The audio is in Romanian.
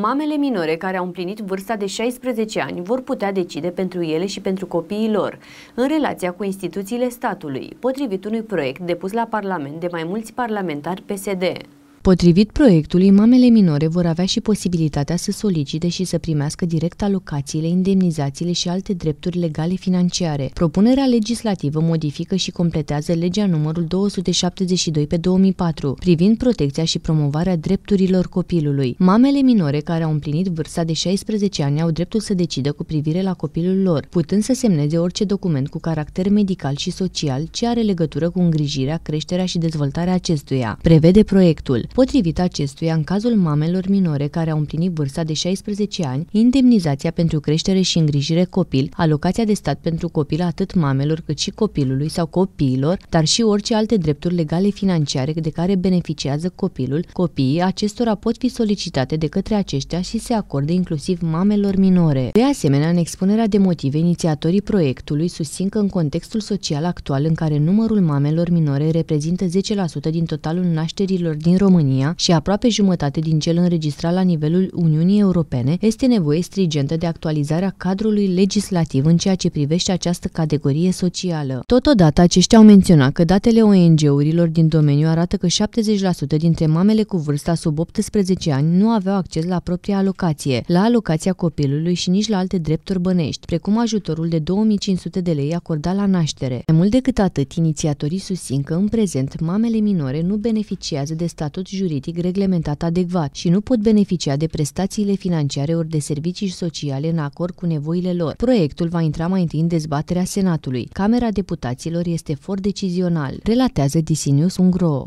Mamele minore care au împlinit vârsta de 16 ani vor putea decide pentru ele și pentru copiii lor, în relația cu instituțiile statului, potrivit unui proiect depus la Parlament de mai mulți parlamentari PSD. Potrivit proiectului, mamele minore vor avea și posibilitatea să solicite și să primească direct alocațiile, indemnizațiile și alte drepturi legale financiare. Propunerea legislativă modifică și completează legea numărul 272 pe 2004, privind protecția și promovarea drepturilor copilului. Mamele minore care au împlinit vârsta de 16 ani au dreptul să decidă cu privire la copilul lor, putând să semneze orice document cu caracter medical și social ce are legătură cu îngrijirea, creșterea și dezvoltarea acestuia, prevede proiectul. Potrivit acestuia, în cazul mamelor minore care au împlinit vârsta de 16 ani, indemnizația pentru creștere și îngrijire copil, alocația de stat pentru copil atât mamelor cât și copilului sau copiilor, dar și orice alte drepturi legale financiare de care beneficiază copilul, copiii acestora pot fi solicitate de către aceștia și se acordă inclusiv mamelor minore. De asemenea, în expunerea de motive, inițiatorii proiectului susțin că în contextul social actual în care numărul mamelor minore reprezintă 10% din totalul nașterilor din România, România și aproape jumătate din cel înregistrat la nivelul Uniunii Europene, este nevoie strigentă de actualizarea cadrului legislativ în ceea ce privește această categorie socială. Totodată, aceștia au menționat că datele ONG-urilor din domeniu arată că 70% dintre mamele cu vârsta sub 18 ani nu aveau acces la propria alocație, la alocația copilului și nici la alte drepturi bănești, precum ajutorul de 2500 de lei acordat la naștere. Mai mult decât atât, inițiatorii susțin că în prezent mamele minore nu beneficiază de statut juridic reglementat adecvat și nu pot beneficia de prestațiile financiare ori de servicii sociale în acord cu nevoile lor. Proiectul va intra mai întâi în dezbaterea Senatului. Camera Deputaților este for decizional, relatează Disinius Ungro.